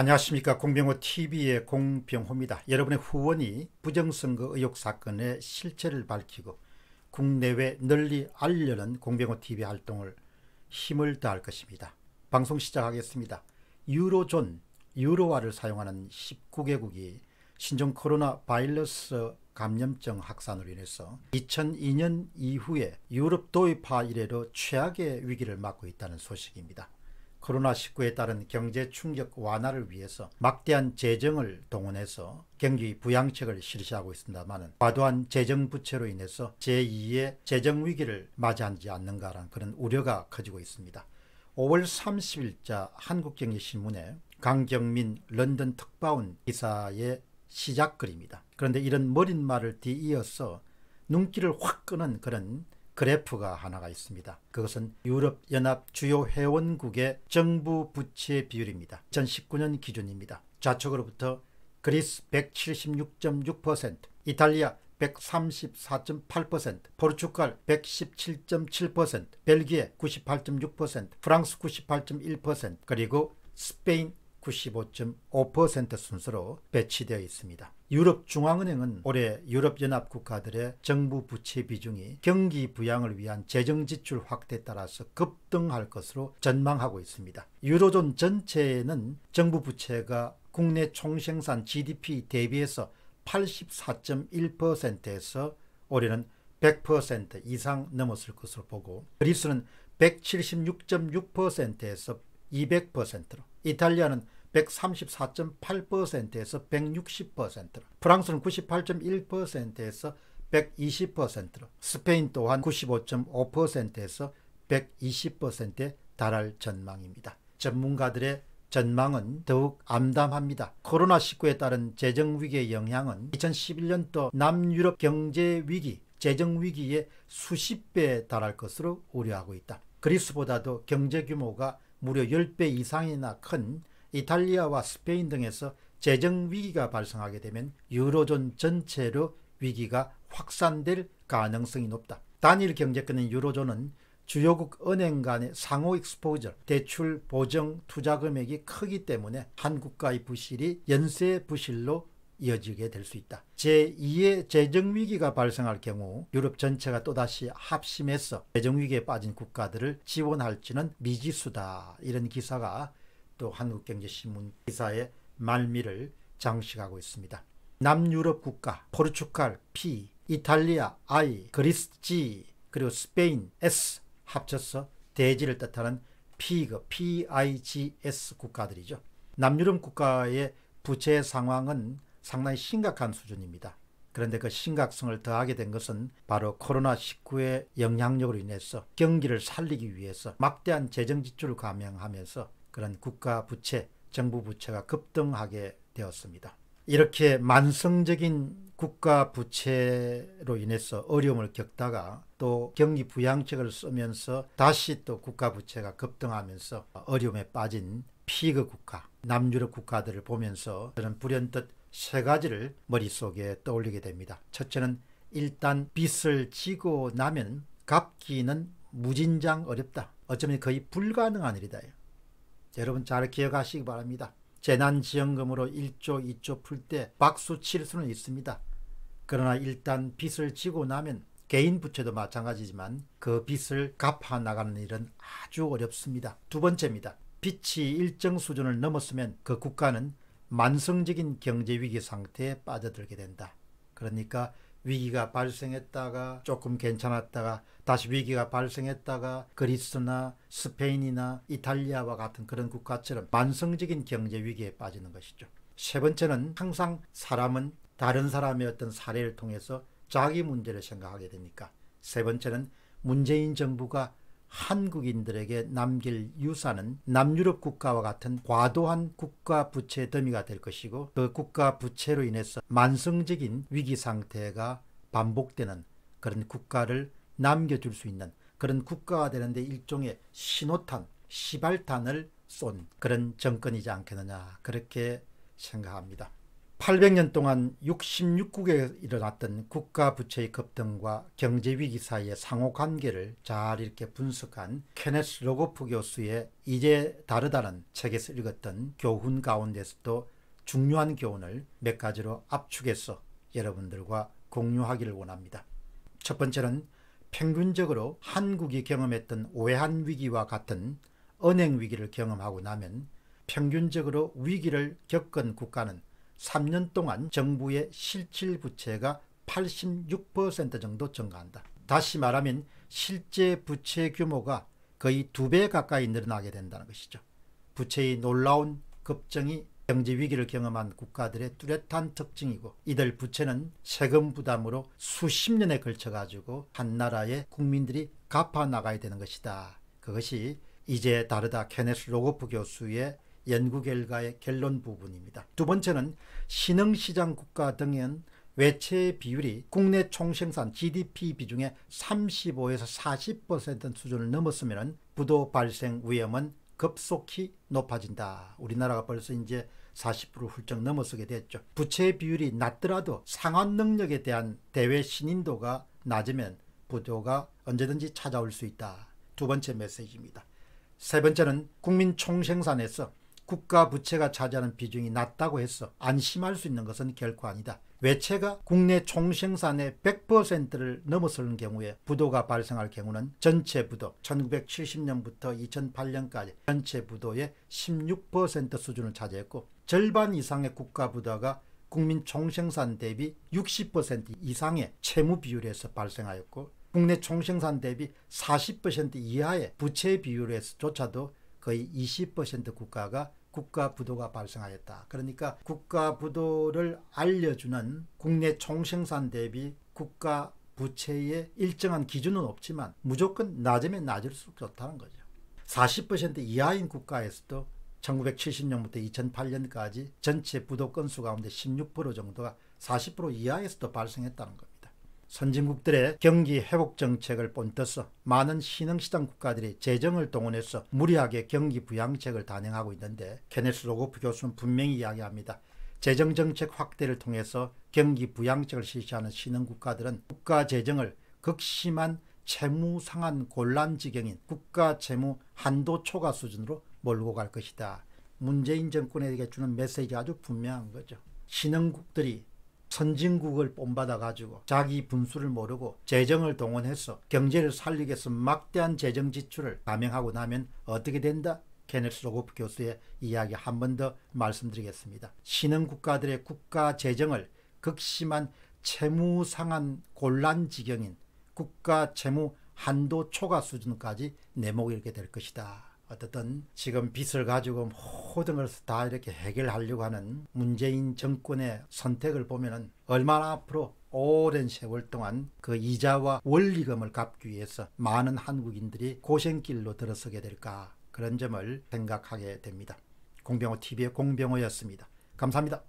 안녕하십니까 공병호TV의 공병호입니다. 여러분의 후원이 부정선거 의혹 사건의 실체를 밝히고 국내외 널리 알려는 공병호TV 활동을 힘을 다할 것입니다. 방송 시작하겠습니다. 유로존, 유로화를 사용하는 19개국이 신종 코로나 바이러스 감염증 확산으로 인해서 2002년 이후에 유럽 도입화 이래로 최악의 위기를 맞고 있다는 소식입니다. 코로나19에 따른 경제 충격 완화를 위해서 막대한 재정을 동원해서 경기 부양책을 실시하고 있습니다만 과도한 재정 부채로 인해서 제2의 재정 위기를 맞이하지 않는가라는 그런 우려가 커지고 있습니다. 5월 30일자 한국경제신문에 강경민 런던 특파원 기사의 시작글입니다. 그런데 이런 머릿말을 뒤이어서 눈길을 확 끄는 그런 그래프가 하나가 있습니다. 그것은 유럽연합 주요 회원국의 정부 부채 비율입니다. 2019년 기준입니다. 좌측으로부터 그리스 176.6%, 이탈리아 134.8%, 포르투갈 117.7%, 벨기에 98.6%, 프랑스 98.1%, 그리고 스페인 95.5% 순서로 배치되어 있습니다. 유럽중앙은행은 올해 유럽연합 국가들의 정부 부채 비중이 경기 부양을 위한 재정 지출 확대에 따라서 급등할 것으로 전망하고 있습니다. 유로존 전체에는 정부 부채가 국내 총생산 GDP 대비해서 84.1%에서 올해는 100% 이상 넘었을 것으로 보고 그리스는 176.6%에서 200%로 이탈리아는 134.8%에서 160%로, 프랑스는 98.1%에서 120%로, 스페인 또한 95.5%에서 120%에 달할 전망입니다. 전문가들의 전망은 더욱 암담합니다. 코로나19에 따른 재정위기의 영향은 2011년도 남유럽 경제위기, 재정위기의 수십 배에 달할 것으로 우려하고 있다. 그리스보다도 경제규모가 무려 10배 이상이나 큰 이탈리아와 스페인 등에서 재정 위기가 발생하게 되면 유로존 전체로 위기가 확산될 가능성이 높다. 단일 경제권인 유로존은 주요국 은행 간의 상호 익스포저, 대출 보정 투자 금액이 크기 때문에 한국과의 부실이 연쇄 부실로 이어지게 될 수 있다. 제2의 재정위기가 발생할 경우 유럽 전체가 또다시 합심해서 재정위기에 빠진 국가들을 지원할지는 미지수다. 이런 기사가 또 한국경제신문 기사의 말미를 장식하고 있습니다. 남유럽 국가 포르투갈 P, 이탈리아 I, 그리스 G, 그리고 스페인 S 합쳐서 대지를 뜻하는 P가 PIGS 국가들이죠. 남유럽 국가의 부채 상황은 상당히 심각한 수준입니다. 그런데 그 심각성을 더하게 된 것은 바로 코로나19의 영향력으로 인해서 경기를 살리기 위해서 막대한 재정 지출을 감행하면서 그런 국가 부채, 정부 부채가 급등하게 되었습니다. 이렇게 만성적인 국가 부채로 인해서 어려움을 겪다가 또 경기 부양책을 쓰면서 다시 또 국가 부채가 급등하면서 어려움에 빠진 피그 국가, 남유럽 국가들을 보면서 저는 불현듯 세 가지를 머릿속에 떠올리게 됩니다. 첫째는 일단 빚을 지고 나면 갚기는 무진장 어렵다. 어쩌면 거의 불가능한 일이다. 여러분 잘 기억하시기 바랍니다. 재난지원금으로 1조 2조 풀 때 박수 칠 수는 있습니다. 그러나 일단 빚을 지고 나면 개인 부채도 마찬가지지만 그 빚을 갚아 나가는 일은 아주 어렵습니다. 두 번째입니다. 빚이 일정 수준을 넘었으면 그 국가는 만성적인 경제 위기 상태에 빠져들게 된다. 그러니까 위기가 발생했다가 조금 괜찮았다가 다시 위기가 발생했다가 그리스나 스페인이나 이탈리아와 같은 그런 국가처럼 만성적인 경제 위기에 빠지는 것이죠. 세 번째는 항상 사람은 다른 사람의 어떤 사례를 통해서 자기 문제를 생각하게 되니까 세 번째는 문재인 정부가 한국인들에게 남길 유산은 남유럽 국가와 같은 과도한 국가 부채 더미가 될 것이고 그 국가 부채로 인해서 만성적인 위기 상태가 반복되는 그런 국가를 남겨줄 수 있는 그런 국가가 되는데 일종의 신호탄, 시발탄을 쏜 그런 정권이지 않겠느냐 그렇게 생각합니다. 800년 동안 66국에 일어났던 국가 부채의 급등과 경제 위기 사이의 상호 관계를 잘 이렇게 분석한 케네스 로고프 교수의 이제 다르다는 책에서 읽었던 교훈 가운데서도 중요한 교훈을 몇 가지로 압축해서 여러분들과 공유하기를 원합니다. 첫 번째는 평균적으로 한국이 경험했던 외환 위기와 같은 은행 위기를 경험하고 나면 평균적으로 위기를 겪은 국가는 3년 동안 정부의 실질 부채가 86% 정도 증가한다. 다시 말하면 실제 부채 규모가 거의 두 배 가까이 늘어나게 된다는 것이죠. 부채의 놀라운 급증이 경제 위기를 경험한 국가들의 뚜렷한 특징이고 이들 부채는 세금 부담으로 수십 년에 걸쳐 가지고 한 나라의 국민들이 갚아 나가야 되는 것이다. 그것이 이제 다르다 케네스 로고프 교수의 연구 결과의 결론 부분입니다. 두 번째는 신흥시장 국가 등엔 외채 비율이 국내 총생산 GDP 비중의 35에서 40% 수준을 넘었으면 부도 발생 위험은 급속히 높아진다. 우리나라가 벌써 이제 40% 훌쩍 넘어서게 됐죠. 부채 비율이 낮더라도 상환 능력에 대한 대외 신인도가 낮으면 부도가 언제든지 찾아올 수 있다. 두 번째 메시지입니다. 세 번째는 국민 총생산에서 국가 부채가 차지하는 비중이 낮다고 해서 안심할 수 있는 것은 결코 아니다. 외채가 국내 총생산의 100%를 넘어서는 경우에 부도가 발생할 경우는 전체 부도 1970년부터 2008년까지 전체 부도의 16% 수준을 차지했고 절반 이상의 국가 부도가 국민 총생산 대비 60% 이상의 채무 비율에서 발생하였고 국내 총생산 대비 40% 이하의 부채 비율에서조차도 거의 20% 국가가 국가 부도가 발생하였다. 그러니까 국가 부도를 알려주는 국내 총생산 대비 국가 부채의 일정한 기준은 없지만 무조건 낮으면 낮을수록 좋다는 거죠. 40% 이하인 국가에서도 1970년부터 2008년까지 전체 부도 건수 가운데 16% 정도가 40% 이하에서도 발생했다는 거예 선진국들의 경기 회복 정책을 본떠서 많은 신흥시장 국가들이 재정을 동원해서 무리하게 경기 부양책을 단행하고 있는데 케네스 로고프 교수는 분명히 이야기합니다. 재정정책 확대를 통해서 경기 부양책을 실시하는 신흥국가들은 국가 재정을 극심한 채무 상한 곤란 지경인 국가 채무 한도 초과 수준으로 몰고 갈 것이다. 문재인 정권에게 주는 메시지 아주 분명한 거죠. 신흥국들이 선진국을 뽐받아 가지고 자기 분수를 모르고 재정을 동원해서 경제를 살리기 위해서 막대한 재정 지출을 감행하고 나면 어떻게 된다? 케네스 로고프 교수의 이야기 한 번 더 말씀드리겠습니다. 신흥 국가들의 국가 재정을 극심한 채무 상한 곤란 지경인 국가 채무 한도 초과 수준까지 내목게될 것이다. 어쨌든 지금 빚을 가지고 모든 것을 다 이렇게 해결하려고 하는 문재인 정권의 선택을 보면은 얼마나 앞으로 오랜 세월 동안 그 이자와 원리금을 갚기 위해서 많은 한국인들이 고생길로 들어서게 될까 그런 점을 생각하게 됩니다. 공병호 TV의 공병호였습니다. 감사합니다.